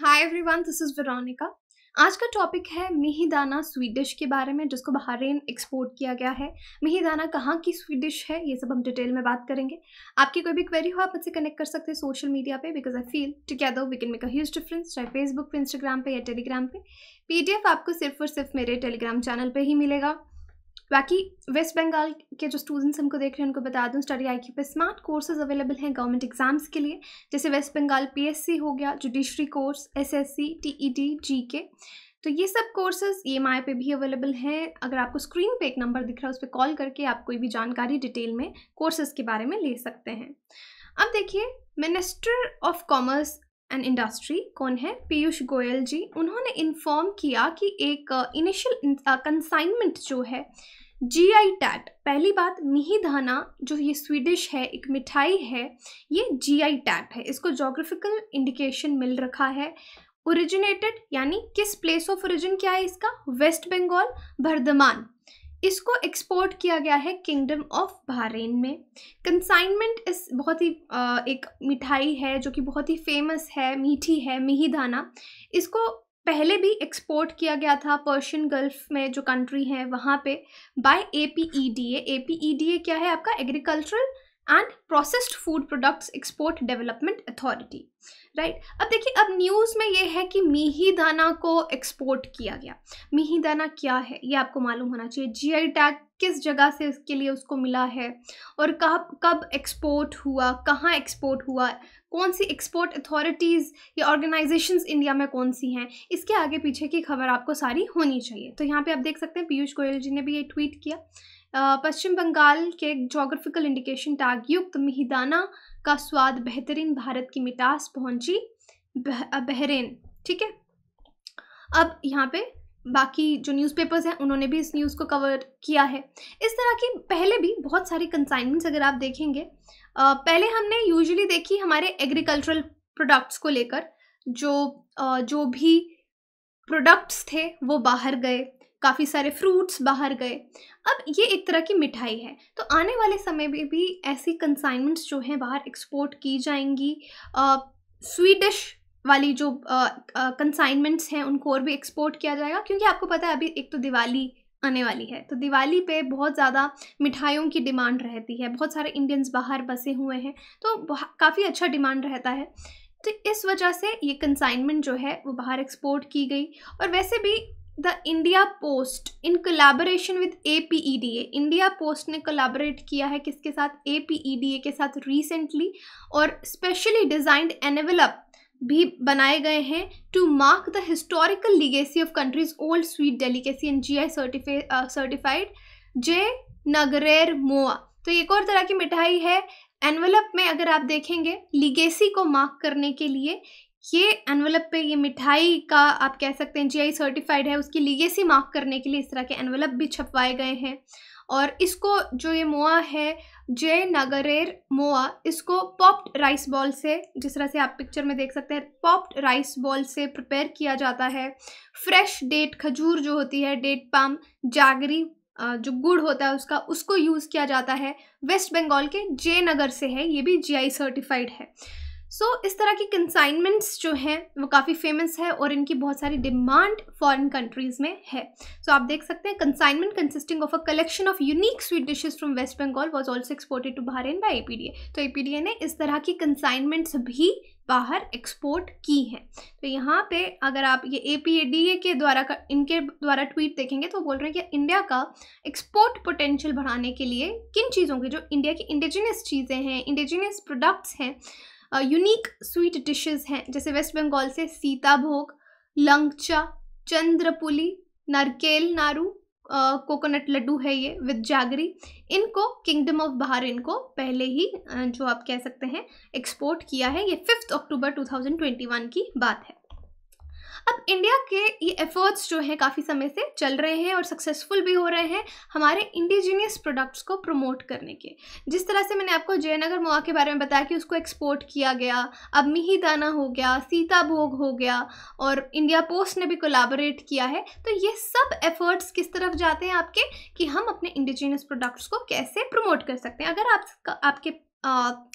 Hi everyone this is Veronica आज का topic है दाना स्वीट डिश के बारे में जिसको बहरीन एक्सपोर्ट किया गया है दाना कहाँ की स्वीट डिश है ये सब हम डिटेल में बात करेंगे आपकी कोई भी क्वेरी हो आप मुझसे कनेक्ट कर सकते हैं सोशल मीडिया पे because I feel together we can make a huge difference चाहे फेसबुक पे इंस्टाग्राम पे या टेलीग्राम पे पीडीएफ आपको सिर्फ और सिर्फ मेरे टेलीग्राम चैनल पर ही मिलेगा बाकी वेस्ट बंगाल के जो स्टूडेंट्स हमको देख रहे हैं उनको बता दूं स्टडी आई क्यू पर स्मार्ट कोर्सेज अवेलेबल हैं गवर्नमेंट एग्जाम्स के लिए जैसे वेस्ट बंगाल पीएससी हो गया judiciary course SSC TET GK तो ये सब कोर्सेज ई एम पे भी अवेलेबल हैं अगर आपको स्क्रीन पे एक नंबर दिख रहा है उस पर कॉल करके आप कोई भी जानकारी डिटेल में कोर्सेज के बारे में ले सकते हैं अब देखिए minister of commerce and industry कौन है पीयूष गोयल जी उन्होंने इन्फॉर्म किया कि एक इनिशियल uh, कंसाइनमेंट uh, जो है जी आई टैट पहली बात धाना जो ये स्वीडिश है एक मिठाई है ये जी आई टैट है इसको जोग्राफिकल इंडिकेशन मिल रखा है ओरिजिनेटेड यानी किस प्लेस ऑफ ओरिजिन क्या है इसका वेस्ट बंगाल बर्धमान इसको एक्सपोर्ट किया गया है किंगडम ऑफ बहरेन में कंसाइनमेंट इस बहुत ही एक मिठाई है जो कि बहुत ही फेमस है मीठी है दाना इसको पहले भी एक्सपोर्ट किया गया था पर्शियन गल्फ में जो कंट्री है वहाँ पे by A P E D A A P E D A क्या है आपका agricultural and processed food products export development authority right right? अब देखिए अब न्यूज़ में ये है कि दाना को एक्सपोर्ट किया गया मिहीदाना क्या है ये आपको मालूम होना चाहिए जीआई टैग किस जगह से उसके लिए उसको मिला है और कब कब एक्सपोर्ट हुआ कहाँ एक्सपोर्ट हुआ कौन सी एक्सपोर्ट अथॉरिटीज़ या ऑर्गेनाइजेशंस इंडिया में कौन सी हैं इसके आगे पीछे की खबर आपको सारी होनी चाहिए तो यहाँ पे आप देख सकते हैं पीयूष गोयल जी ने भी ये ट्वीट किया पश्चिम बंगाल के जोग्राफिकल इंडिकेशन टैग युक्त मिहिदाना का स्वाद बेहतरीन भारत की मिठास पहुंची बहरेन ठीक है अब यहाँ पे बाकी जो न्यूज़पेपर्स हैं उन्होंने भी इस न्यूज़ को कवर किया है इस तरह की पहले भी बहुत सारी कंसाइनमेंट्स अगर आप देखेंगे पहले हमने यूजुअली देखी हमारे एग्रीकल्चरल प्रोडक्ट्स को लेकर जो जो भी प्रोडक्ट्स थे वो बाहर गए काफ़ी सारे फ्रूट्स बाहर गए अब ये एक तरह की मिठाई है तो आने वाले समय में भी ऐसी कंसाइनमेंट्स जो हैं बाहर एक्सपोर्ट की जाएंगी स्वीडिश वाली जो कंसाइनमेंट्स हैं उनको और भी एक्सपोर्ट किया जाएगा क्योंकि आपको पता है अभी एक तो दिवाली आने वाली है तो दिवाली पे बहुत ज़्यादा मिठाइयों की डिमांड रहती है बहुत सारे इंडियंस बाहर बसे हुए हैं तो काफ़ी अच्छा डिमांड रहता है तो इस वजह से ये कंसाइनमेंट जो है वो बाहर एक्सपोर्ट की गई और वैसे भी the India Post in collaboration with A P E D A India Post ने कोलैबोरेट किया है किसके साथ ए पी ई डी ए के साथ रिसेंटली और स्पेशली डिज़ाइंड एनवेलप भी बनाए गए हैं to mark the historical legacy of country's old sweet delicacy and G I certified जे नगरेर मोआ तो एक और तरह की मिठाई है एनवलप में अगर आप देखेंगे लीगेसी को मार्क करने के लिए ये एनवलप पे ये मिठाई का आप कह सकते हैं जीआई सर्टिफाइड है उसकी लीगेसी मार्क करने के लिए इस तरह के एनवलप भी छपवाए गए हैं और इसको जो ये मोआ है जय नगरेर मोआ इसको पॉप्ड राइस बॉल से जिस तरह से आप पिक्चर में देख सकते हैं पॉप्ड राइस बॉल से प्रिपेयर किया जाता है फ्रेश डेट खजूर जो होती है डेट पाम जागरी जो गुड़ होता है उसका उसको यूज़ किया जाता है वेस्ट बंगाल के जयनगर से है ये भी जीआई सर्टिफाइड है सो so, इस तरह की कंसाइनमेंट्स जो हैं वो काफ़ी फेमस है और इनकी बहुत सारी डिमांड फॉरेन कंट्रीज़ में है सो so, आप देख सकते हैं consignment consisting of a collection of unique sweet dishes from West Bengal was also exported to Bahrain by APEDA तो एपीडीए ने इस तरह की कंसाइनमेंट्स भी बाहर एक्सपोर्ट की हैं तो यहाँ पे अगर आप ये A P A D A के द्वारा इनके द्वारा ट्वीट देखेंगे तो बोल रहे हैं कि इंडिया का एक्सपोर्ट पोटेंशियल बढ़ाने के लिए किन चीज़ों की जो इंडिया की इंडिजिनियस चीज़ें हैं इंडिजिनियस प्रोडक्ट्स हैं यूनिक स्वीट डिशेस हैं जैसे वेस्ट बंगाल से सीता भोग लंगचा चंद्रपुली नरकेल नारू कोकोनट लड्डू है ये विद जागरी इनको किंगडम ऑफ बाहर इनको पहले ही जो आप कह सकते हैं एक्सपोर्ट किया है ये फिफ्थ अक्टूबर 2021 की बात है अब इंडिया के ये एफर्ट्स जो हैं काफ़ी समय से चल रहे हैं और सक्सेसफुल भी हो रहे हैं हमारे इंडिजीनियस प्रोडक्ट्स को प्रमोट करने के जिस तरह से मैंने आपको जयनगर मवा के बारे में बताया कि उसको एक्सपोर्ट किया गया अब मिही दाना हो गया सीता भोग हो गया और इंडिया पोस्ट ने भी कोलाबोरेट किया है तो ये सब एफर्ट्स किस तरफ जाते हैं आपके कि हम अपने इंडिजीनियस प्रोडक्ट्स को कैसे प्रमोट कर सकते हैं अगर आप आपके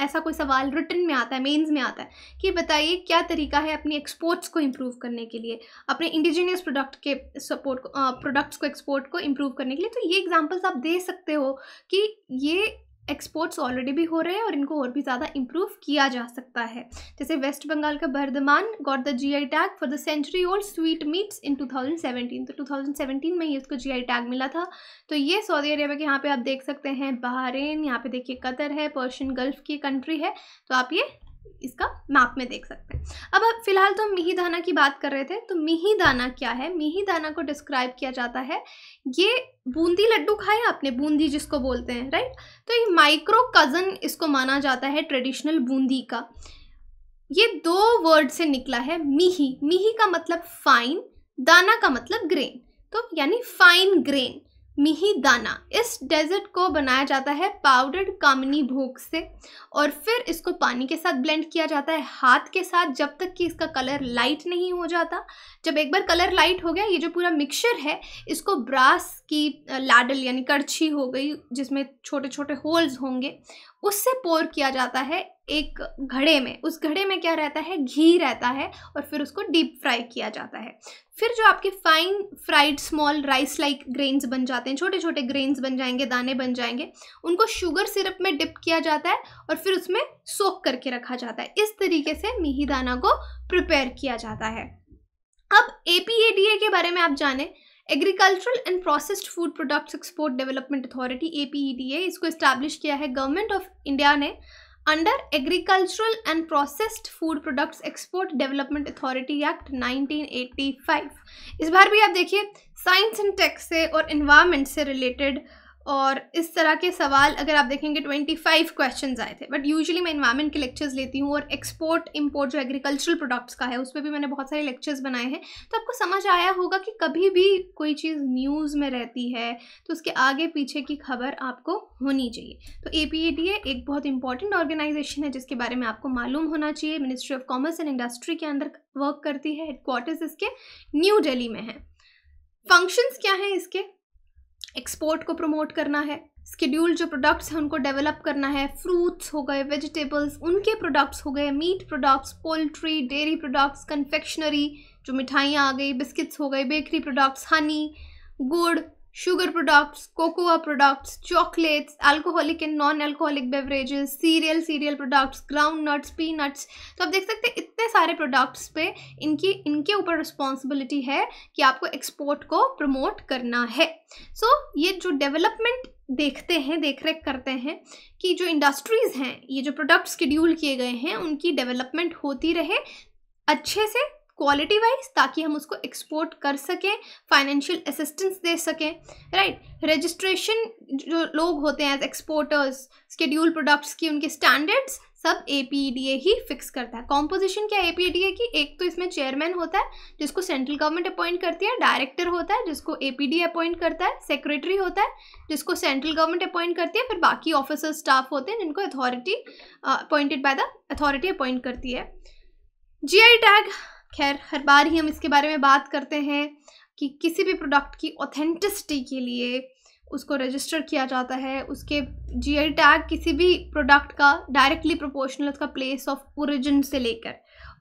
ऐसा कोई सवाल रिटर्न में आता है मेंस में आता है कि बताइए क्या तरीका है अपनी एक्सपोर्ट्स को इम्प्रूव करने के लिए अपने इंडिजीनियस प्रोडक्ट के सपोर्ट को प्रोडक्ट्स को एक्सपोर्ट को इम्प्रूव करने के लिए तो ये एग्जांपल्स आप दे सकते हो कि ये एक्सपोर्ट्स ऑलरेडी भी हो रहे हैं और इनको और भी ज़्यादा इम्प्रूव किया जा सकता है जैसे वेस्ट बंगाल का Bardhaman got the GI tag for the century old sweet meats in 2017 तो 2017 में ही उसको जीआई टैग मिला था तो ये सऊदी अरेबिया के यहाँ पे आप देख सकते हैं बहरेन यहाँ पे देखिए कतर है पर्शियन गल्फ की कंट्री है तो आप ये इसका मैप में देख सकते हैं अब अब फिलहाल तो हम दाना की बात कर रहे थे तो दाना क्या है दाना को डिस्क्राइब किया जाता है ये बूंदी लड्डू खाए आपने बूंदी जिसको बोलते हैं राइट तो ये माइक्रो कज़न इसको माना जाता है ट्रेडिशनल बूंदी का ये दो वर्ड से निकला है मिही मिही का मतलब फाइन दाना का मतलब ग्रेन तो यानी फाइन ग्रेन दाना इस डेजर्ट को बनाया जाता है पाउडर्ड कामनी भोग से और फिर इसको पानी के साथ ब्लेंड किया जाता है हाथ के साथ जब तक कि इसका कलर लाइट नहीं हो जाता जब एक बार कलर लाइट हो गया ये जो पूरा मिक्सचर है इसको ब्रास की लाडल यानी करछी हो गई जिसमें छोटे छोटे होल्स होंगे उससे पोर किया जाता है एक घड़े में उस घड़े में क्या रहता है घी रहता है और फिर उसको डीप फ्राई किया जाता है फिर जो आपके fine fried small rice like grains बन जाते हैं छोटे छोटे ग्रेन्स बन जाएंगे दाने बन जाएंगे उनको शुगर सिरप में डिप किया जाता है और फिर उसमें सोख करके रखा जाता है इस तरीके से मिही दाना को प्रिपेयर किया जाता है अब ए के बारे में आप जाने agricultural and processed food products export development authority ए इसको इस्टेब्लिश किया है गवर्नमेंट ऑफ इंडिया ने under agricultural and processed food products export development authority act 1985 इस बार भी आप देखिए साइंस एंड टेक से और इन्वायरमेंट से रिलेटेड और इस तरह के सवाल अगर आप देखेंगे 25 क्वेश्चंस आए थे बट यूजुअली मैं इन्वायरमेंट के लेक्चर्स लेती हूँ और एक्सपोर्ट इंपोर्ट जो एग्रीकल्चरल प्रोडक्ट्स का है उस पर भी मैंने बहुत सारे लेक्चर्स बनाए हैं तो आपको समझ आया होगा कि कभी भी कोई चीज़ न्यूज़ में रहती है तो उसके आगे पीछे की खबर आपको होनी चाहिए तो ए एक बहुत इंपॉर्टेंट ऑर्गेनाइजेशन है जिसके बारे में आपको मालूम होना चाहिए ministry of commerce and industry के अंदर वर्क करती है हेडक्वार्टर्स इसके न्यू डेली में है फंक्शंस क्या हैं इसके एक्सपोर्ट को प्रमोट करना है स्केड्यूल जो प्रोडक्ट्स हैं उनको डेवलप करना है फ्रूट्स हो गए वेजिटेबल्स उनके प्रोडक्ट्स हो गए meat products poultry dairy products confectionery जो मिठाइयाँ आ गई बिस्किट्स हो गए बेकरी प्रोडक्ट्स हनी गुड़ sugar products cocoa products chocolates alcoholic and non alcoholic beverages cereal cereal products groundnuts peanuts तो आप देख सकते हैं इतने सारे प्रोडक्ट्स पे इनकी इनके ऊपर रिस्पॉन्सिबिलिटी है कि आपको एक्सपोर्ट को प्रमोट करना है सो so, ये जो डेवलपमेंट देखते हैं देख रेख करते हैं कि जो इंडस्ट्रीज़ हैं ये जो प्रोडक्ट्स शेड्यूल किए गए हैं उनकी डेवलपमेंट होती रहे अच्छे से क्वालिटी वाइज ताकि हम उसको एक्सपोर्ट कर सकें फाइनेंशियल असिस्टेंस दे सकें राइट right? रजिस्ट्रेशन जो लोग होते हैं एज एक्सपोर्टर्स स्केड्यूल प्रोडक्ट्स की उनके स्टैंडर्ड्स सब ए ही फिक्स करता है कॉम्पोजिशन क्या ए की एक तो इसमें चेयरमैन होता है जिसको सेंट्रल गवर्नमेंट अपॉइंट करती है डायरेक्टर होता है जिसको ए अपॉइंट करता है सेक्रेटरी होता है जिसको सेंट्रल गवर्नमेंट अपॉइंट करती है फिर बाकी ऑफिसर स्टाफ होते हैं जिनको authority appointed by the authority appoint करती है जी टैग खैर हर बार ही हम इसके बारे में बात करते हैं कि किसी भी प्रोडक्ट की ऑथेंटिसिटी के लिए उसको रजिस्टर किया जाता है उसके आई टैग किसी भी प्रोडक्ट का डायरेक्टली प्रोपोर्शनल उसका प्लेस ऑफ ओरिजिन से लेकर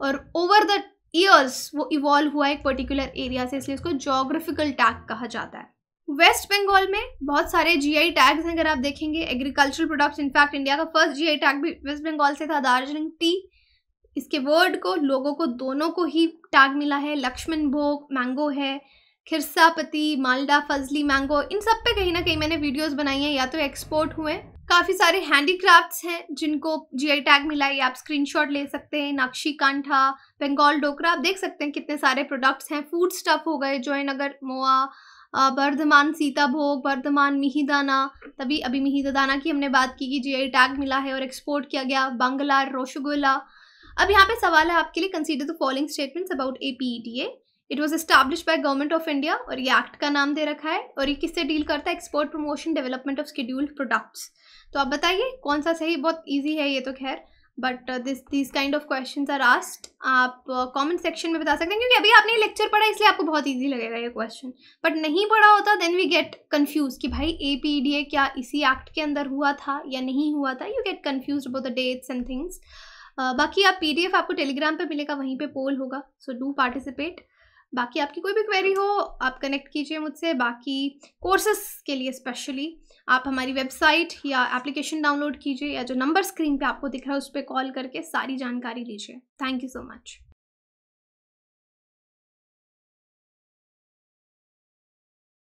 और ओवर द ईयर्स वो इवॉल्व हुआ एक पर्टिकुलर एरिया से इसलिए उसको जोग्राफिकल टैग कहा जाता है वेस्ट बंगाल में बहुत सारे आई टैग्स हैं अगर आप देखेंगे एग्रीकल्चरल प्रोडक्ट्स इनफैक्ट इंडिया का फर्स्ट आई टैग भी वेस्ट बंगाल से था दार्जिलिंग टी इसके वर्ड को लोगों को दोनों को ही टैग मिला है लक्ष्मण भोग मैंगो है खिरसापति मालडा फजली मैंगो इन सब पे कहीं ना कहीं मैंने वीडियोस बनाई हैं या तो एक्सपोर्ट हुए काफ़ी सारे हैंडीक्राफ्ट्स हैं जिनको जी टैग मिला है आप स्क्रीनशॉट ले सकते हैं नक्शी कांठा बंगाल डोकरा आप देख सकते हैं कितने सारे प्रोडक्ट्स हैं फूड स्टफ हो गए जॉय नगर मोआ बर्धमान भोग बर्धमान मिहिदाना तभी अभी मिहिदाना की हमने बात की कि जी टैग मिला है और एक्सपोर्ट किया गया बंगला रोशगुल्ला अब यहाँ पे सवाल है आपके लिए consider the following statements about A P E T A it was establish by government of India और ये एक्ट का नाम दे रखा है और ये किससे डील करता है export promotion development of scheduled products तो आप बताइए कौन सा सही बहुत ईजी है ये तो खैर but this this kind of question are asked आप कॉमेंट uh, सेक्शन में बता सकते हैं क्योंकि अभी आपने लेक्चर पढ़ा इसलिए आपको बहुत ईजी लगेगा ये क्वेश्चन बट नहीं पढ़ा होता देन वी गेट कन्फ्यूज कि भाई ए पी डी ए क्या इसी एक्ट के अंदर हुआ था या नहीं हुआ था you get confuse about the dates and things बाकी आप पीडीएफ आपको टेलीग्राम पे मिलेगा वहीं पे पोल होगा सो डू पार्टिसिपेट बाकी आपकी कोई भी क्वेरी हो आप कनेक्ट कीजिए मुझसे बाकी कोर्सेस के लिए स्पेशली आप हमारी वेबसाइट या एप्लीकेशन डाउनलोड कीजिए या जो नंबर स्क्रीन पे आपको दिख रहा है उस पर कॉल करके सारी जानकारी लीजिए थैंक यू सो मच